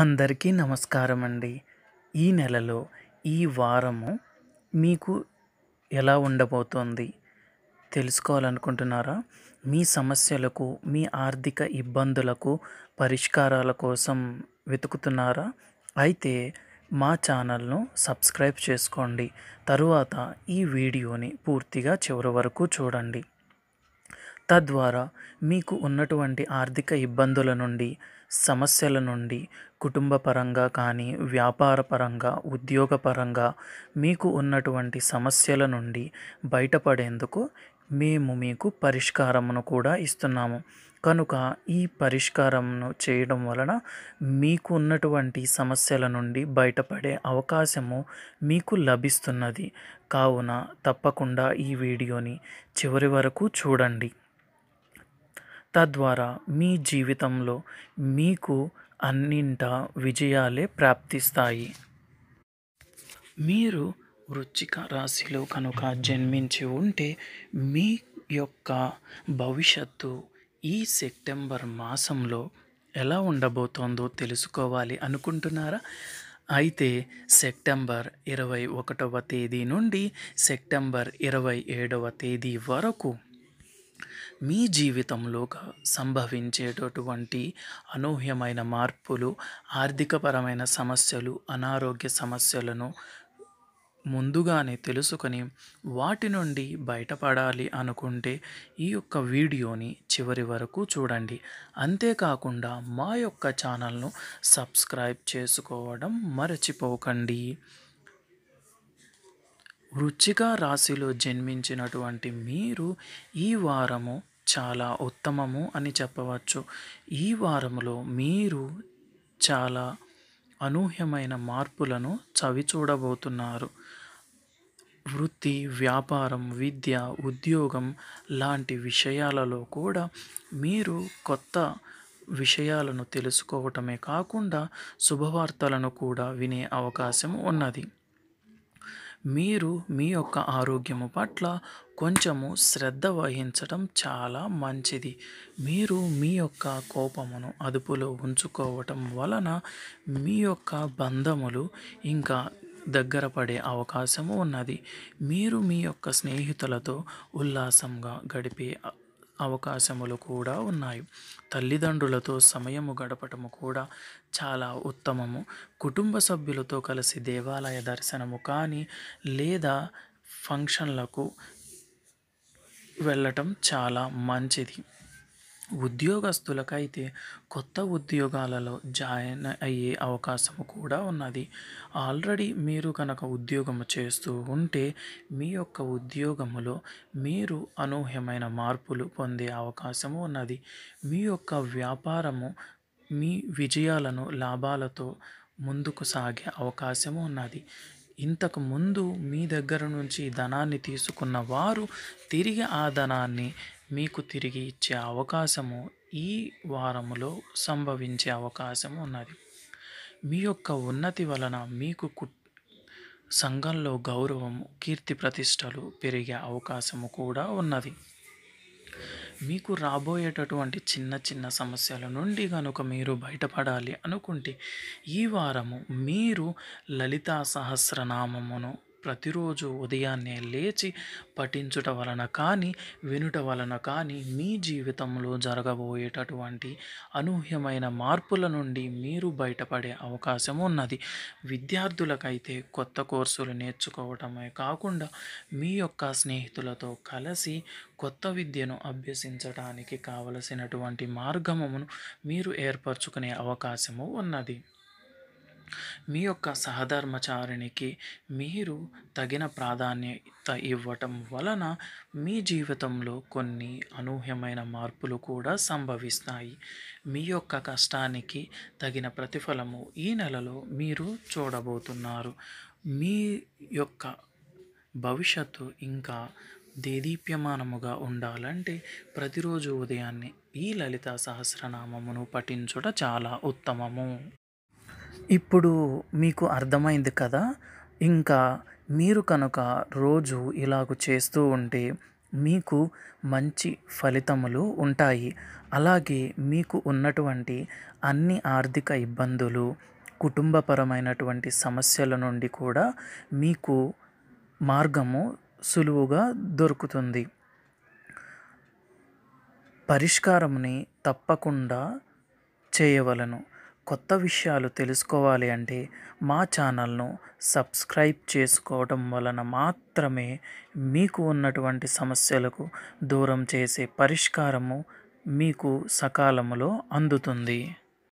అందరికీ నమస్కారం అండి ఈ నెలలో ఈ వారము మీకు ఎలా ఉండబోతోంది తెలుసుకోవాలనుకుంటున్నారా మీ సమస్యలకు మీ ఆర్థిక ఇబ్బందులకు పరిష్కారాల కోసం వెతుకుతున్నారా అయితే మా ఛానల్ను సబ్స్క్రైబ్ చేసుకోండి తరువాత ఈ వీడియోని పూర్తిగా చివరి వరకు చూడండి తద్వారా మీకు ఉన్నటువంటి ఆర్థిక ఇబ్బందుల నుండి సమస్యల నుండి కుటుంబపరంగా కానీ వ్యాపారపరంగా ఉద్యోగపరంగా మీకు ఉన్నటువంటి సమస్యల నుండి బయటపడేందుకు మేము మీకు పరిష్కారమును కూడా ఇస్తున్నాము కనుక ఈ పరిష్కారంను చేయడం వలన మీకు ఉన్నటువంటి సమస్యల నుండి బయటపడే అవకాశము మీకు లభిస్తున్నది కావున తప్పకుండా ఈ వీడియోని చివరి వరకు చూడండి తద్వారా మీ జీవితంలో మీకు అన్నింట విజయాలే ప్రాప్తిస్తాయి మీరు వృచ్చిక రాశిలో కనుక జన్మించి ఉంటే మీ యొక్క భవిష్యత్తు ఈ సెప్టెంబర్ మాసంలో ఎలా ఉండబోతోందో తెలుసుకోవాలి అనుకుంటున్నారా అయితే సెప్టెంబర్ ఇరవై ఒకటవ తేదీ నుండి సెప్టెంబర్ ఇరవై ఏడవ తేదీ వరకు మీ జీవితంలో సంభవించేటటువంటి అనూహ్యమైన మార్పులు ఆర్థికపరమైన సమస్యలు అనారోగ్య సమస్యలను ముందుగానే తెలుసుకొని వాటి నుండి బయటపడాలి అనుకుంటే ఈ యొక్క వీడియోని చివరి వరకు చూడండి అంతేకాకుండా మా యొక్క ఛానల్ను సబ్స్క్రైబ్ చేసుకోవడం మరచిపోకండి వృచ్చిక రాశిలో జన్మించినటువంటి మీరు ఈ వారము చాలా ఉత్తమము అని చెప్పవచ్చు ఈ వారములో మీరు చాలా అనూహ్యమైన మార్పులను చవిచూడబోతున్నారు వృత్తి వ్యాపారం విద్య ఉద్యోగం లాంటి విషయాలలో కూడా మీరు కొత్త విషయాలను తెలుసుకోవటమే కాకుండా శుభవార్తలను కూడా వినే అవకాశం ఉన్నది మీరు మీ యొక్క ఆరోగ్యము పట్ల కొంచెము శ్రద్ధ వహించడం చాలా మంచిది మీరు మీ యొక్క కోపమును అదుపులో ఉంచుకోవటం వలన మీ యొక్క బంధములు ఇంకా దగ్గర పడే అవకాశము ఉన్నది మీరు మీ యొక్క స్నేహితులతో ఉల్లాసంగా గడిపే అవకాశములు కూడా ఉన్నాయి తల్లిదండ్రులతో సమయము గడపటము కూడా చాలా ఉత్తమము కుటుంబ సభ్యులతో కలిసి దేవాలయ దర్శనము కానీ లేదా ఫంక్షన్లకు వెళ్ళటం చాలా మంచిది ఉద్యోగస్తులకైతే కొత్త ఉద్యోగాలలో జాయిన్ అయ్యే అవకాశం కూడా ఉన్నది ఆల్రెడీ మీరు కనుక ఉద్యోగం చేస్తూ ఉంటే మీ యొక్క ఉద్యోగములో మీరు అనూహ్యమైన మార్పులు పొందే అవకాశము ఉన్నది మీ యొక్క వ్యాపారము మీ విజయాలను లాభాలతో ముందుకు సాగే అవకాశము ఉన్నది ఇంతకు ముందు మీ దగ్గర నుంచి ధనాన్ని తీసుకున్న వారు తిరిగి ఆ ధనాన్ని మీకు తిరిగి ఇచ్చే అవకాశము ఈ వారములో సంభవించే అవకాశం ఉన్నది మీ యొక్క ఉన్నతి వలన మీకు సంఘంలో గౌరవము కీర్తి ప్రతిష్టలు పెరిగే అవకాశము కూడా ఉన్నది మీకు రాబోయేటటువంటి చిన్న చిన్న సమస్యల నుండి కనుక మీరు బయటపడాలి అనుకుంటే ఈ వారము మీరు లలితా సహస్రనామమును ప్రతిరోజు ఉదయాన్నే లేచి పఠించుట వలన కానీ వినుట వలన కానీ మీ జీవితంలో జరగబోయేటటువంటి అనూహ్యమైన మార్పుల నుండి మీరు బయటపడే అవకాశం ఉన్నది విద్యార్థులకైతే కొత్త కోర్సులు నేర్చుకోవటమే కాకుండా మీ యొక్క స్నేహితులతో కలిసి కొత్త విద్యను అభ్యసించడానికి కావలసినటువంటి మార్గమును మీరు ఏర్పరచుకునే అవకాశము ఉన్నది మీ యొక్క సహధర్మచారిణికి మీరు తగిన ప్రాధాన్యత ఇవ్వటం వలన మీ జీవితంలో కొన్ని అనూహ్యమైన మార్పులు కూడా సంభవిస్తాయి మీ యొక్క కష్టానికి తగిన ప్రతిఫలము ఈ నెలలో మీరు చూడబోతున్నారు మీ యొక్క భవిష్యత్తు ఇంకా దేదీప్యమానముగా ఉండాలంటే ప్రతిరోజు ఉదయాన్నే ఈ లలిత సహస్రనామమును పఠించుట చాలా ఉత్తమము ఇప్పుడు మీకు అర్థమైంది కదా ఇంకా మీరు కనుక రోజు ఇలాగ చేస్తూ ఉంటే మీకు మంచి ఫలితములు ఉంటాయి అలాగే మీకు ఉన్నటువంటి అన్ని ఆర్థిక ఇబ్బందులు కుటుంబపరమైనటువంటి సమస్యల నుండి కూడా మీకు మార్గము సులువుగా దొరుకుతుంది పరిష్కారముని తప్పకుండా చేయవలను కొత్త విషయాలు తెలుసుకోవాలి అంటే మా ఛానల్ను సబ్స్క్రైబ్ చేసుకోవడం వలన మాత్రమే మీకు ఉన్నటువంటి సమస్యలకు దూరం చేసే పరిష్కారము మీకు సకాలంలో అందుతుంది